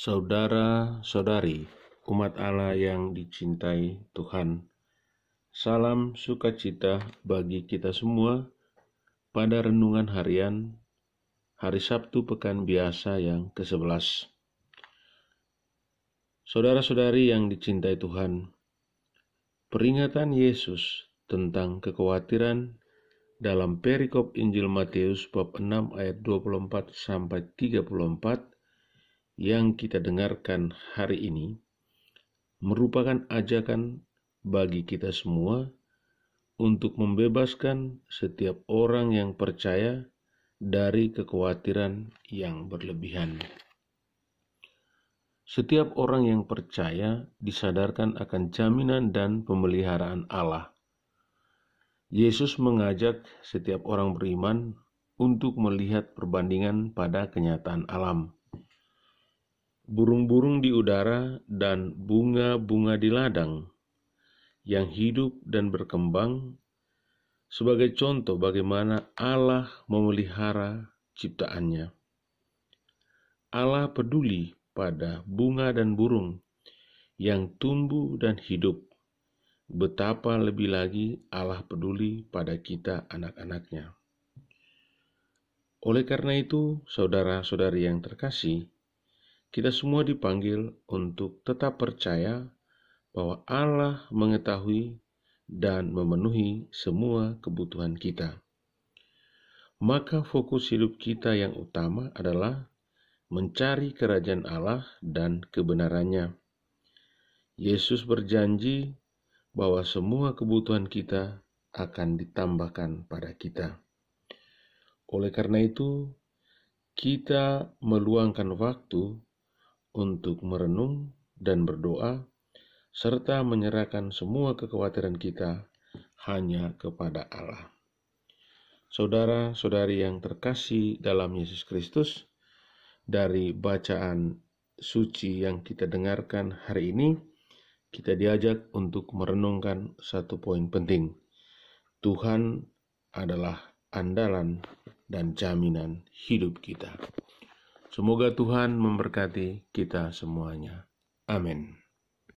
Saudara-saudari, umat Allah yang dicintai Tuhan, salam sukacita bagi kita semua pada renungan harian hari Sabtu pekan biasa yang ke-11. Saudara-saudari yang dicintai Tuhan, peringatan Yesus tentang kekhawatiran dalam perikop Injil Matius bab 6 ayat 24 sampai 34 yang kita dengarkan hari ini merupakan ajakan bagi kita semua untuk membebaskan setiap orang yang percaya dari kekhawatiran yang berlebihan. Setiap orang yang percaya disadarkan akan jaminan dan pemeliharaan Allah. Yesus mengajak setiap orang beriman untuk melihat perbandingan pada kenyataan alam burung-burung di udara, dan bunga-bunga di ladang yang hidup dan berkembang sebagai contoh bagaimana Allah memelihara ciptaannya. Allah peduli pada bunga dan burung yang tumbuh dan hidup. Betapa lebih lagi Allah peduli pada kita anak-anaknya. Oleh karena itu, saudara-saudari yang terkasih, kita semua dipanggil untuk tetap percaya bahwa Allah mengetahui dan memenuhi semua kebutuhan kita. Maka fokus hidup kita yang utama adalah mencari kerajaan Allah dan kebenarannya. Yesus berjanji bahwa semua kebutuhan kita akan ditambahkan pada kita. Oleh karena itu, kita meluangkan waktu untuk merenung dan berdoa, serta menyerahkan semua kekhawatiran kita hanya kepada Allah. Saudara-saudari yang terkasih dalam Yesus Kristus, dari bacaan suci yang kita dengarkan hari ini, kita diajak untuk merenungkan satu poin penting: Tuhan adalah andalan dan jaminan hidup kita. Semoga Tuhan memberkati kita semuanya. Amin.